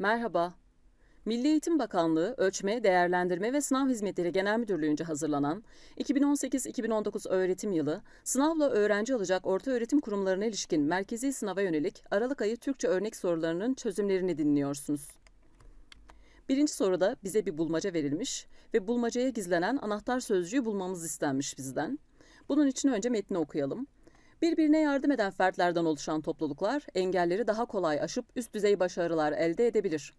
Merhaba. Milli Eğitim Bakanlığı Ölçme, Değerlendirme ve Sınav Hizmetleri Genel Müdürlüğü'nce hazırlanan 2018-2019 öğretim yılı sınavla öğrenci alacak orta öğretim kurumlarına ilişkin merkezi sınava yönelik Aralık ayı Türkçe örnek sorularının çözümlerini dinliyorsunuz. Birinci soruda bize bir bulmaca verilmiş ve bulmacaya gizlenen anahtar sözcüğü bulmamız istenmiş bizden. Bunun için önce metni okuyalım. Birbirine yardım eden fertlerden oluşan topluluklar engelleri daha kolay aşıp üst düzey başarılar elde edebilir.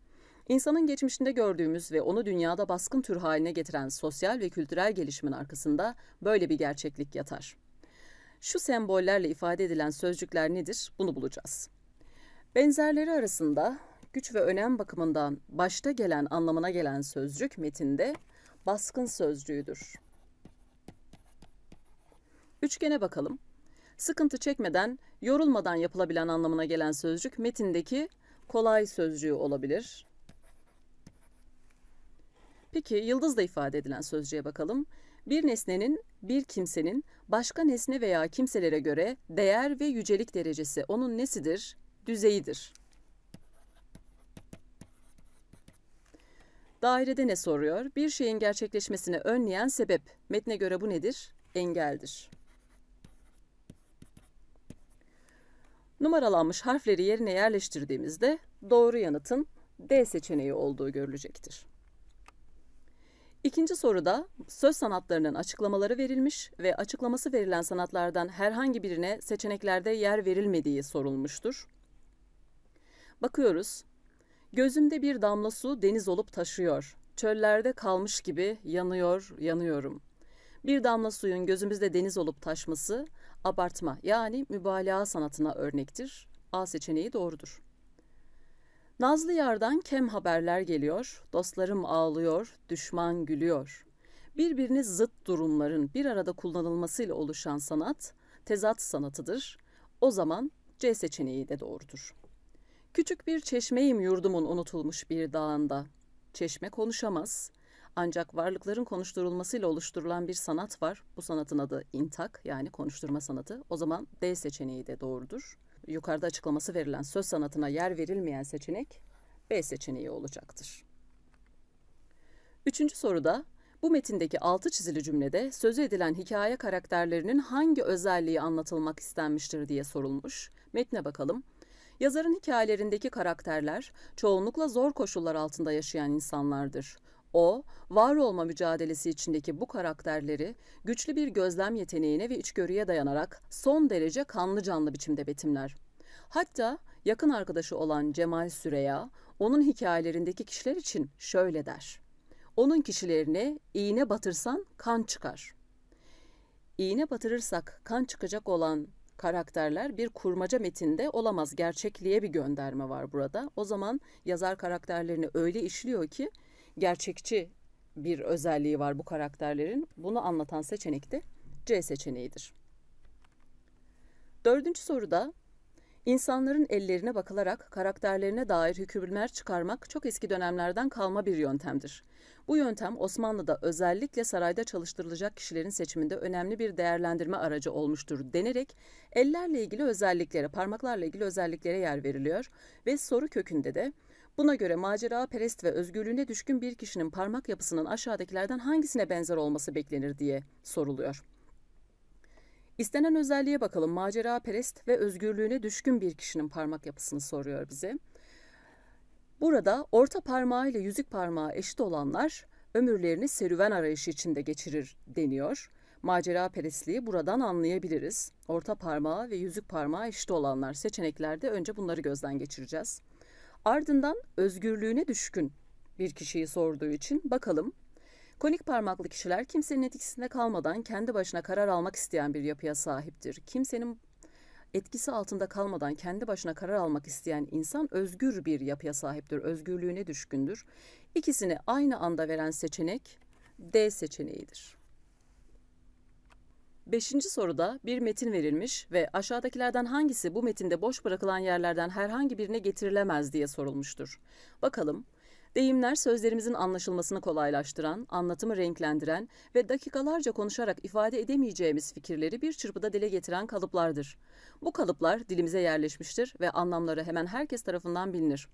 İnsanın geçmişinde gördüğümüz ve onu dünyada baskın tür haline getiren sosyal ve kültürel gelişimin arkasında böyle bir gerçeklik yatar. Şu sembollerle ifade edilen sözcükler nedir? Bunu bulacağız. Benzerleri arasında güç ve önem bakımından başta gelen anlamına gelen sözcük metinde baskın sözcüğüdür. Üçgene bakalım. Sıkıntı çekmeden, yorulmadan yapılabilen anlamına gelen sözcük metindeki kolay sözcüğü olabilir. Peki yıldızla ifade edilen sözcüğe bakalım. Bir nesnenin, bir kimsenin başka nesne veya kimselere göre değer ve yücelik derecesi onun nesidir? Düzeyidir. Dairede ne soruyor? Bir şeyin gerçekleşmesini önleyen sebep. Metne göre bu nedir? Engeldir. Numaralanmış harfleri yerine yerleştirdiğimizde doğru yanıtın D seçeneği olduğu görülecektir. İkinci soruda söz sanatlarının açıklamaları verilmiş ve açıklaması verilen sanatlardan herhangi birine seçeneklerde yer verilmediği sorulmuştur. Bakıyoruz. Gözümde bir damla su deniz olup taşıyor. Çöllerde kalmış gibi yanıyor, yanıyorum. Bir damla suyun gözümüzde deniz olup taşması abartma yani mübalağa sanatına örnektir. A seçeneği doğrudur. Nazlı Yar'dan kem haberler geliyor, dostlarım ağlıyor, düşman gülüyor. Birbirini zıt durumların bir arada kullanılmasıyla oluşan sanat, tezat sanatıdır. O zaman C seçeneği de doğrudur. Küçük bir çeşmeyim yurdumun unutulmuş bir dağında. Çeşme konuşamaz, ancak varlıkların konuşturulmasıyla oluşturulan bir sanat var. Bu sanatın adı intak yani konuşturma sanatı. O zaman D seçeneği de doğrudur. Yukarıda açıklaması verilen söz sanatına yer verilmeyen seçenek B seçeneği olacaktır. Üçüncü soruda bu metindeki altı çizili cümlede sözü edilen hikaye karakterlerinin hangi özelliği anlatılmak istenmiştir diye sorulmuş. Metne bakalım. Yazarın hikayelerindeki karakterler çoğunlukla zor koşullar altında yaşayan insanlardır. O, var olma mücadelesi içindeki bu karakterleri güçlü bir gözlem yeteneğine ve içgörüye dayanarak son derece kanlı canlı biçimde betimler. Hatta yakın arkadaşı olan Cemal Süreya, onun hikayelerindeki kişiler için şöyle der. Onun kişilerine iğne batırsan kan çıkar. İğne batırırsak kan çıkacak olan karakterler bir kurmaca metinde olamaz. Gerçekliğe bir gönderme var burada. O zaman yazar karakterlerini öyle işliyor ki gerçekçi bir özelliği var bu karakterlerin. Bunu anlatan seçenek de C seçeneğidir. Dördüncü soruda insanların ellerine bakılarak karakterlerine dair hükümler çıkarmak çok eski dönemlerden kalma bir yöntemdir. Bu yöntem Osmanlı'da özellikle sarayda çalıştırılacak kişilerin seçiminde önemli bir değerlendirme aracı olmuştur denerek ellerle ilgili özelliklere, parmaklarla ilgili özelliklere yer veriliyor ve soru kökünde de Buna göre macera perest ve özgürlüğüne düşkün bir kişinin parmak yapısının aşağıdakilerden hangisine benzer olması beklenir diye soruluyor. İstenen özelliğe bakalım. Macera perest ve özgürlüğüne düşkün bir kişinin parmak yapısını soruyor bize. Burada orta parmağı ile yüzük parmağı eşit olanlar ömürlerini serüven arayışı içinde geçirir deniyor. Macera perestliği buradan anlayabiliriz. Orta parmağı ve yüzük parmağı eşit olanlar seçeneklerde önce bunları gözden geçireceğiz. Ardından özgürlüğüne düşkün bir kişiyi sorduğu için bakalım Konik parmaklı kişiler kimsenin etkisinde kalmadan kendi başına karar almak isteyen bir yapıya sahiptir. Kimsenin etkisi altında kalmadan kendi başına karar almak isteyen insan özgür bir yapıya sahiptir, özgürlüğüne düşkündür. İkisini aynı anda veren seçenek D seçeneğidir. Beşinci soruda bir metin verilmiş ve aşağıdakilerden hangisi bu metinde boş bırakılan yerlerden herhangi birine getirilemez diye sorulmuştur. Bakalım, deyimler sözlerimizin anlaşılmasını kolaylaştıran, anlatımı renklendiren ve dakikalarca konuşarak ifade edemeyeceğimiz fikirleri bir çırpıda dile getiren kalıplardır. Bu kalıplar dilimize yerleşmiştir ve anlamları hemen herkes tarafından bilinir.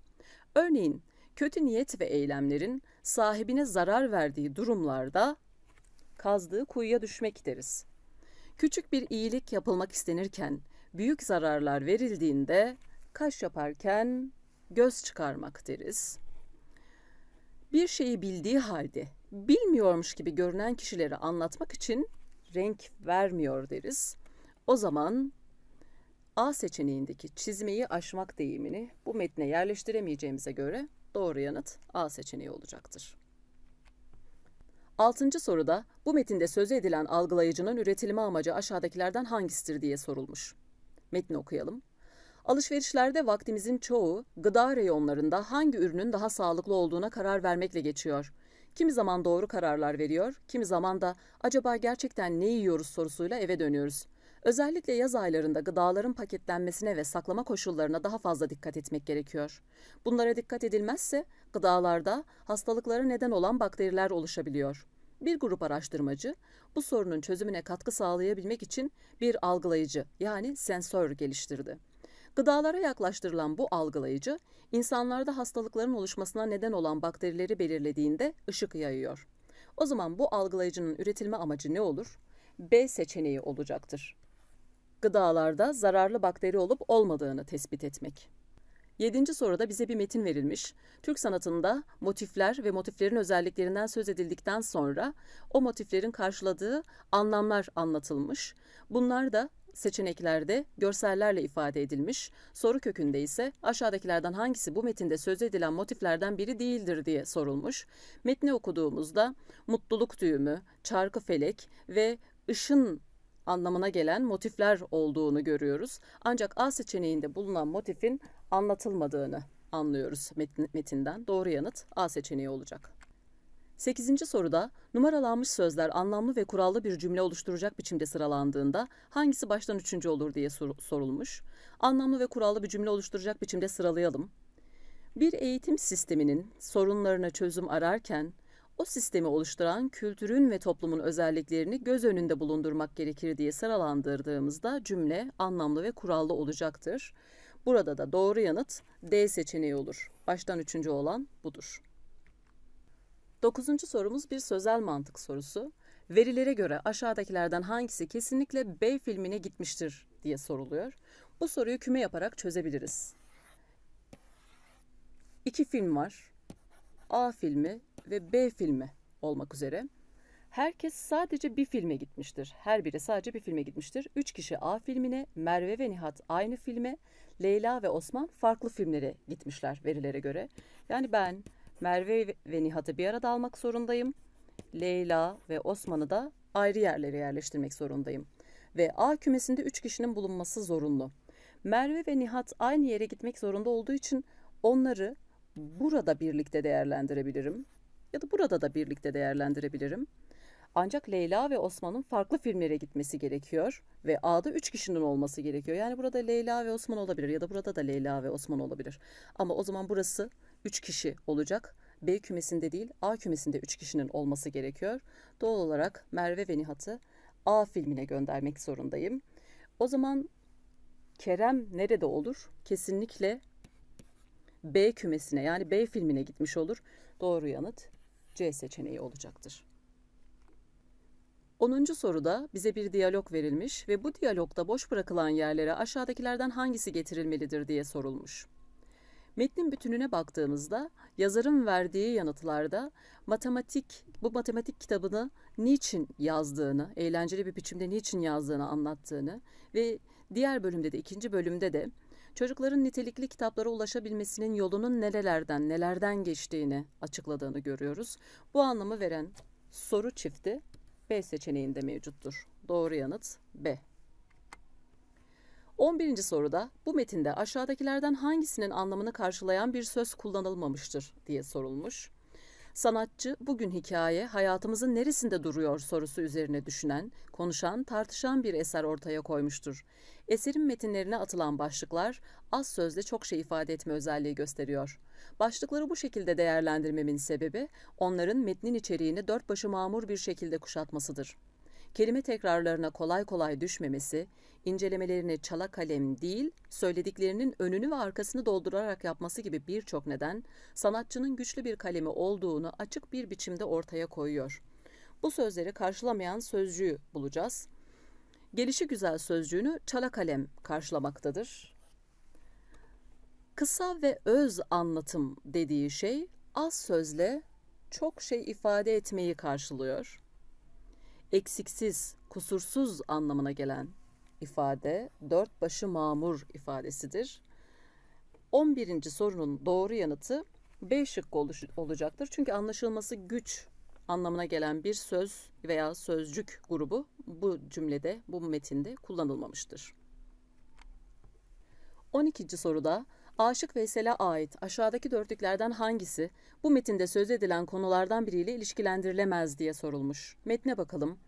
Örneğin, kötü niyet ve eylemlerin sahibine zarar verdiği durumlarda kazdığı kuyuya düşmek deriz. Küçük bir iyilik yapılmak istenirken, büyük zararlar verildiğinde kaş yaparken göz çıkarmak deriz. Bir şeyi bildiği halde bilmiyormuş gibi görünen kişileri anlatmak için renk vermiyor deriz. O zaman A seçeneğindeki çizmeyi aşmak deyimini bu metne yerleştiremeyeceğimize göre doğru yanıt A seçeneği olacaktır. Altıncı soruda bu metinde sözü edilen algılayıcının üretilme amacı aşağıdakilerden hangisidir diye sorulmuş. Metni okuyalım. Alışverişlerde vaktimizin çoğu gıda reyonlarında hangi ürünün daha sağlıklı olduğuna karar vermekle geçiyor. Kimi zaman doğru kararlar veriyor, kimi zaman da acaba gerçekten ne yiyoruz sorusuyla eve dönüyoruz. Özellikle yaz aylarında gıdaların paketlenmesine ve saklama koşullarına daha fazla dikkat etmek gerekiyor. Bunlara dikkat edilmezse gıdalarda hastalıklara neden olan bakteriler oluşabiliyor. Bir grup araştırmacı bu sorunun çözümüne katkı sağlayabilmek için bir algılayıcı yani sensör geliştirdi. Gıdalara yaklaştırılan bu algılayıcı, insanlarda hastalıkların oluşmasına neden olan bakterileri belirlediğinde ışık yayıyor. O zaman bu algılayıcının üretilme amacı ne olur? B seçeneği olacaktır gıdalarda zararlı bakteri olup olmadığını tespit etmek. Yedinci soruda bize bir metin verilmiş. Türk sanatında motifler ve motiflerin özelliklerinden söz edildikten sonra o motiflerin karşıladığı anlamlar anlatılmış. Bunlar da seçeneklerde görsellerle ifade edilmiş. Soru kökünde ise aşağıdakilerden hangisi bu metinde söz edilen motiflerden biri değildir diye sorulmuş. Metni okuduğumuzda mutluluk düğümü, çarkı felek ve ışın anlamına gelen motifler olduğunu görüyoruz. Ancak A seçeneğinde bulunan motifin anlatılmadığını anlıyoruz metin, metinden. Doğru yanıt A seçeneği olacak. 8. soruda numaralanmış sözler anlamlı ve kurallı bir cümle oluşturacak biçimde sıralandığında hangisi baştan üçüncü olur diye sor sorulmuş. Anlamlı ve kurallı bir cümle oluşturacak biçimde sıralayalım. Bir eğitim sisteminin sorunlarına çözüm ararken o sistemi oluşturan kültürün ve toplumun özelliklerini göz önünde bulundurmak gerekir diye sıralandırdığımızda cümle anlamlı ve kurallı olacaktır. Burada da doğru yanıt D seçeneği olur. Baştan üçüncü olan budur. Dokuzuncu sorumuz bir sözel mantık sorusu. Verilere göre aşağıdakilerden hangisi kesinlikle B filmine gitmiştir diye soruluyor. Bu soruyu küme yaparak çözebiliriz. İki film var. A filmi ve B filmi olmak üzere herkes sadece bir filme gitmiştir. Her biri sadece bir filme gitmiştir. Üç kişi A filmine, Merve ve Nihat aynı filme, Leyla ve Osman farklı filmlere gitmişler verilere göre. Yani ben Merve ve Nihat'ı bir arada almak zorundayım. Leyla ve Osman'ı da ayrı yerlere yerleştirmek zorundayım. Ve A kümesinde üç kişinin bulunması zorunlu. Merve ve Nihat aynı yere gitmek zorunda olduğu için onları burada birlikte değerlendirebilirim ya da burada da birlikte değerlendirebilirim. Ancak Leyla ve Osman'ın farklı filmlere gitmesi gerekiyor ve A'da 3 kişinin olması gerekiyor. Yani burada Leyla ve Osman olabilir ya da burada da Leyla ve Osman olabilir. Ama o zaman burası 3 kişi olacak. B kümesinde değil A kümesinde 3 kişinin olması gerekiyor. Doğal olarak Merve ve Nihat'ı A filmine göndermek zorundayım. O zaman Kerem nerede olur? Kesinlikle B kümesine yani B filmine gitmiş olur. Doğru yanıt C seçeneği olacaktır. 10. soruda bize bir diyalog verilmiş ve bu diyalogda boş bırakılan yerlere aşağıdakilerden hangisi getirilmelidir diye sorulmuş. Metnin bütününe baktığımızda yazarın verdiği yanıtlarda matematik, bu matematik kitabını niçin yazdığını, eğlenceli bir biçimde niçin yazdığını anlattığını ve diğer bölümde de ikinci bölümde de çocukların nitelikli kitaplara ulaşabilmesinin yolunun nerelerden nelerden geçtiğini açıkladığını görüyoruz. Bu anlamı veren soru çifti B seçeneğinde mevcuttur. Doğru yanıt B. 11. soruda bu metinde aşağıdakilerden hangisinin anlamını karşılayan bir söz kullanılmamıştır diye sorulmuş. Sanatçı bugün hikaye hayatımızın neresinde duruyor sorusu üzerine düşünen, konuşan, tartışan bir eser ortaya koymuştur. Eserin metinlerine atılan başlıklar az sözde çok şey ifade etme özelliği gösteriyor. Başlıkları bu şekilde değerlendirmemin sebebi onların metnin içeriğini dört başı mamur bir şekilde kuşatmasıdır kelime tekrarlarına kolay kolay düşmemesi, incelemelerini çala kalem değil, söylediklerinin önünü ve arkasını doldurarak yapması gibi birçok neden, sanatçının güçlü bir kalemi olduğunu açık bir biçimde ortaya koyuyor. Bu sözleri karşılamayan sözcüğü bulacağız. Gelişi güzel sözcüğünü çala kalem karşılamaktadır. Kısa ve öz anlatım dediği şey az sözle çok şey ifade etmeyi karşılıyor.'' eksiksiz, kusursuz anlamına gelen ifade dört başı mamur ifadesidir. 11. sorunun doğru yanıtı B şıkkı olacaktır. Çünkü anlaşılması güç anlamına gelen bir söz veya sözcük grubu bu cümlede, bu metinde kullanılmamıştır. 12. soruda Aşık Veysel'e ait aşağıdaki dörtlüklerden hangisi bu metinde söz edilen konulardan biriyle ilişkilendirilemez diye sorulmuş. Metne bakalım.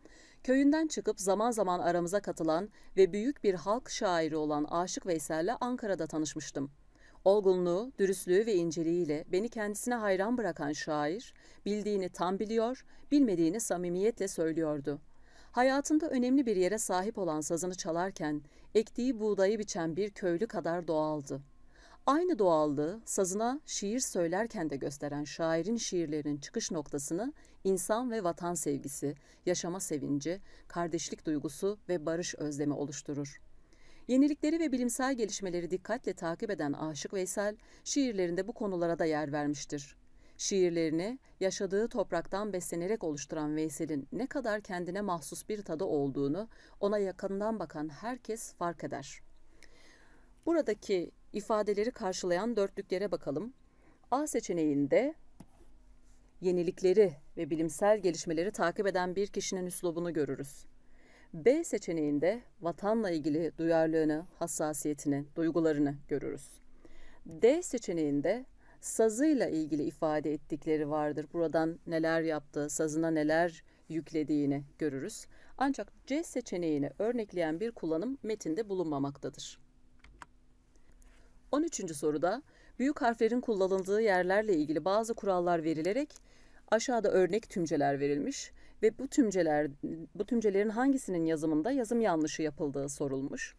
Köyünden çıkıp zaman zaman aramıza katılan ve büyük bir halk şairi olan Aşık Veysel'le Ankara'da tanışmıştım. Olgunluğu, dürüstlüğü ve inceliğiyle beni kendisine hayran bırakan şair, bildiğini tam biliyor, bilmediğini samimiyetle söylüyordu. Hayatında önemli bir yere sahip olan sazını çalarken, ektiği buğdayı biçen bir köylü kadar doğaldı.'' Aynı doğallığı sazına şiir söylerken de gösteren şairin şiirlerinin çıkış noktasını insan ve vatan sevgisi, yaşama sevinci, kardeşlik duygusu ve barış özlemi oluşturur. Yenilikleri ve bilimsel gelişmeleri dikkatle takip eden Aşık Veysel, şiirlerinde bu konulara da yer vermiştir. Şiirlerini yaşadığı topraktan beslenerek oluşturan Veysel'in ne kadar kendine mahsus bir tadı olduğunu ona yakından bakan herkes fark eder. Buradaki ifadeleri karşılayan dörtlüklere bakalım. A seçeneğinde yenilikleri ve bilimsel gelişmeleri takip eden bir kişinin üslubunu görürüz. B seçeneğinde vatanla ilgili duyarlılığını, hassasiyetini, duygularını görürüz. D seçeneğinde sazıyla ilgili ifade ettikleri vardır. Buradan neler yaptığı, sazına neler yüklediğini görürüz. Ancak C seçeneğini örnekleyen bir kullanım metinde bulunmamaktadır. 13. soruda büyük harflerin kullanıldığı yerlerle ilgili bazı kurallar verilerek aşağıda örnek tümceler verilmiş ve bu tümceler bu tümcelerin hangisinin yazımında yazım yanlışı yapıldığı sorulmuş.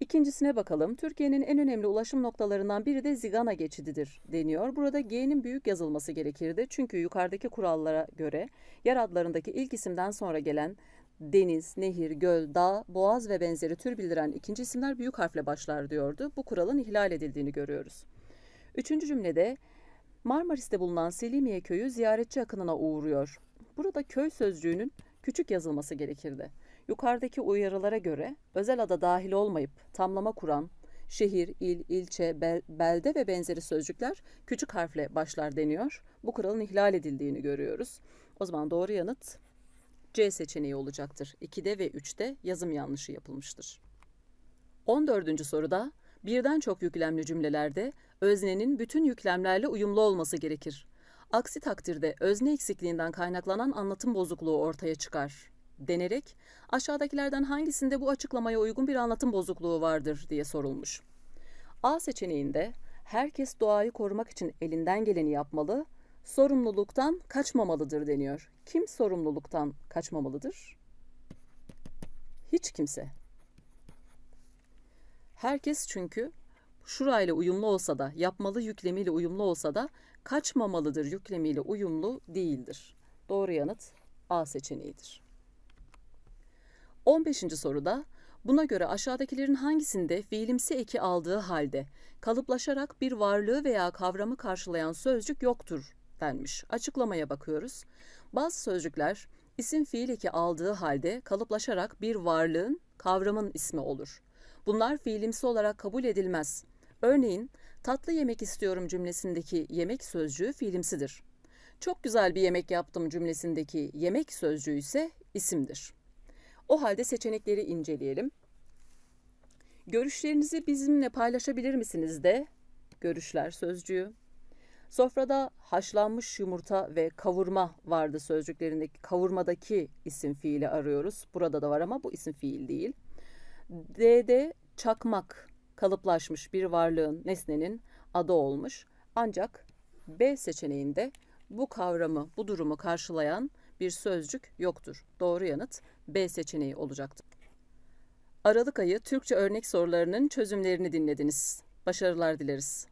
İkincisine bakalım. Türkiye'nin en önemli ulaşım noktalarından biri de Zigana geçididir deniyor. Burada G'nin büyük yazılması gerekirdi. Çünkü yukarıdaki kurallara göre yer adlarındaki ilk isimden sonra gelen deniz, nehir, göl, dağ, boğaz ve benzeri tür bildiren ikinci isimler büyük harfle başlar diyordu. Bu kuralın ihlal edildiğini görüyoruz. Üçüncü cümlede Marmaris'te bulunan Selimiye köyü ziyaretçi akınına uğruyor. Burada köy sözcüğünün küçük yazılması gerekirdi. Yukarıdaki uyarılara göre özel ada dahil olmayıp tamlama kuran şehir, il, ilçe, bel, belde ve benzeri sözcükler küçük harfle başlar deniyor. Bu kuralın ihlal edildiğini görüyoruz. O zaman doğru yanıt C seçeneği olacaktır. 2'de ve 3'te yazım yanlışı yapılmıştır. 14. soruda birden çok yüklemli cümlelerde öznenin bütün yüklemlerle uyumlu olması gerekir. Aksi takdirde özne eksikliğinden kaynaklanan anlatım bozukluğu ortaya çıkar denerek aşağıdakilerden hangisinde bu açıklamaya uygun bir anlatım bozukluğu vardır diye sorulmuş. A seçeneğinde herkes doğayı korumak için elinden geleni yapmalı sorumluluktan kaçmamalıdır deniyor. Kim sorumluluktan kaçmamalıdır? Hiç kimse. Herkes çünkü şurayla uyumlu olsa da, yapmalı yüklemiyle uyumlu olsa da kaçmamalıdır yüklemiyle uyumlu değildir. Doğru yanıt A seçeneğidir. 15. soruda Buna göre aşağıdakilerin hangisinde fiilimsi eki aldığı halde kalıplaşarak bir varlığı veya kavramı karşılayan sözcük yoktur denmiş. Açıklamaya bakıyoruz. Bazı sözcükler isim fiil eki aldığı halde kalıplaşarak bir varlığın, kavramın ismi olur. Bunlar fiilimsi olarak kabul edilmez. Örneğin tatlı yemek istiyorum cümlesindeki yemek sözcüğü fiilimsidir. Çok güzel bir yemek yaptım cümlesindeki yemek sözcüğü ise isimdir. O halde seçenekleri inceleyelim. Görüşlerinizi bizimle paylaşabilir misiniz de görüşler sözcüğü. Sofrada haşlanmış yumurta ve kavurma vardı sözcüklerindeki kavurmadaki isim fiili arıyoruz. Burada da var ama bu isim fiil değil. D'de çakmak kalıplaşmış bir varlığın, nesnenin adı olmuş. Ancak B seçeneğinde bu kavramı, bu durumu karşılayan bir sözcük yoktur. Doğru yanıt B seçeneği olacaktır. Aralık ayı Türkçe örnek sorularının çözümlerini dinlediniz. Başarılar dileriz.